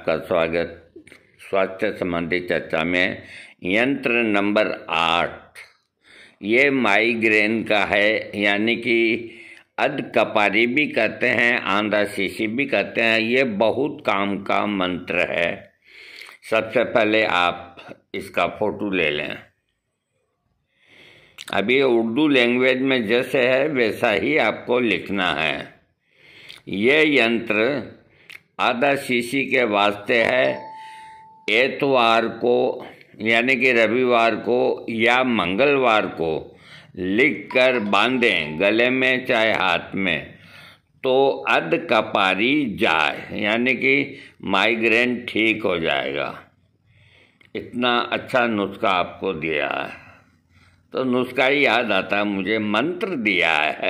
आपका स्वागत स्वास्थ्य संबंधी चर्चा में यंत्र नंबर आठ ये माइग्रेन का है यानी कि अध कपारी भी कहते हैं आंधा शीशी भी कहते हैं ये बहुत काम का मंत्र है सबसे पहले आप इसका फ़ोटो ले लें अभी उर्दू लैंग्वेज में जैसे है वैसा ही आपको लिखना है ये यंत्र आधा शीशी के वास्ते है एतवार को यानी कि रविवार को या मंगलवार को लिख कर बांधें गले में चाहे हाथ में तो अध कपारी जाए यानी कि माइग्रेन ठीक हो जाएगा इतना अच्छा नुस्खा आपको दिया है तो नुस्खा ही याद आता है मुझे मंत्र दिया है